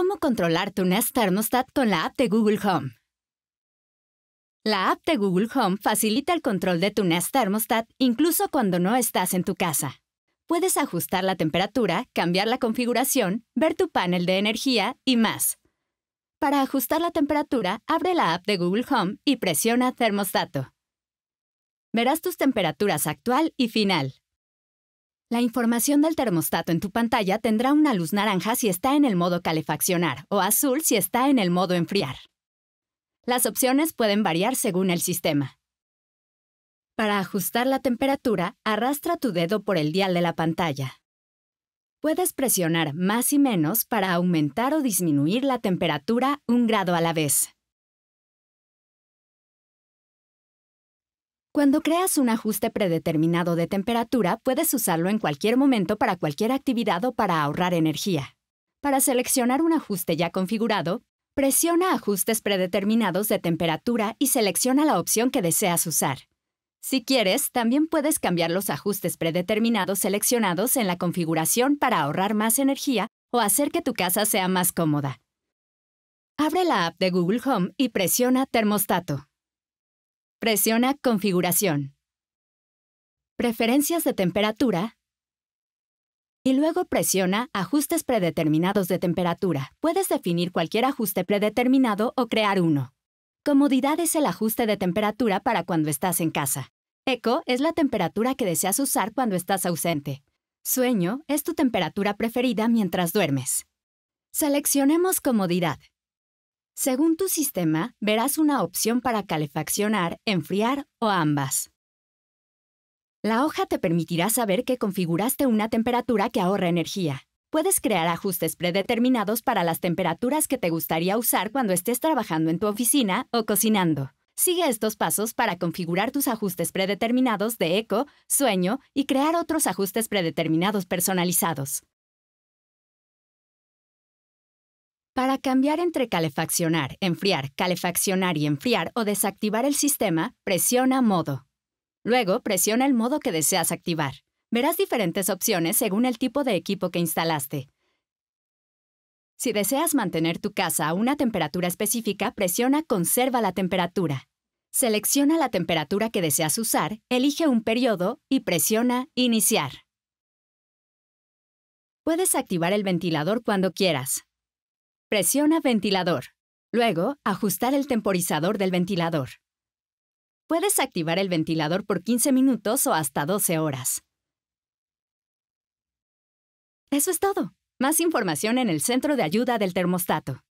¿Cómo controlar tu Nest Thermostat con la app de Google Home? La app de Google Home facilita el control de tu Nest Thermostat incluso cuando no estás en tu casa. Puedes ajustar la temperatura, cambiar la configuración, ver tu panel de energía y más. Para ajustar la temperatura, abre la app de Google Home y presiona Termostato. Verás tus temperaturas actual y final. La información del termostato en tu pantalla tendrá una luz naranja si está en el modo calefaccionar o azul si está en el modo enfriar. Las opciones pueden variar según el sistema. Para ajustar la temperatura, arrastra tu dedo por el dial de la pantalla. Puedes presionar más y menos para aumentar o disminuir la temperatura un grado a la vez. Cuando creas un ajuste predeterminado de temperatura, puedes usarlo en cualquier momento para cualquier actividad o para ahorrar energía. Para seleccionar un ajuste ya configurado, presiona Ajustes predeterminados de temperatura y selecciona la opción que deseas usar. Si quieres, también puedes cambiar los ajustes predeterminados seleccionados en la configuración para ahorrar más energía o hacer que tu casa sea más cómoda. Abre la app de Google Home y presiona Termostato. Presiona Configuración. Preferencias de temperatura. Y luego presiona Ajustes predeterminados de temperatura. Puedes definir cualquier ajuste predeterminado o crear uno. Comodidad es el ajuste de temperatura para cuando estás en casa. Eco es la temperatura que deseas usar cuando estás ausente. Sueño es tu temperatura preferida mientras duermes. Seleccionemos comodidad. Según tu sistema, verás una opción para calefaccionar, enfriar o ambas. La hoja te permitirá saber que configuraste una temperatura que ahorra energía. Puedes crear ajustes predeterminados para las temperaturas que te gustaría usar cuando estés trabajando en tu oficina o cocinando. Sigue estos pasos para configurar tus ajustes predeterminados de eco, sueño y crear otros ajustes predeterminados personalizados. Para cambiar entre calefaccionar, enfriar, calefaccionar y enfriar o desactivar el sistema, presiona Modo. Luego, presiona el modo que deseas activar. Verás diferentes opciones según el tipo de equipo que instalaste. Si deseas mantener tu casa a una temperatura específica, presiona Conserva la temperatura. Selecciona la temperatura que deseas usar, elige un periodo y presiona Iniciar. Puedes activar el ventilador cuando quieras. Presiona ventilador. Luego, ajustar el temporizador del ventilador. Puedes activar el ventilador por 15 minutos o hasta 12 horas. Eso es todo. Más información en el Centro de Ayuda del Termostato.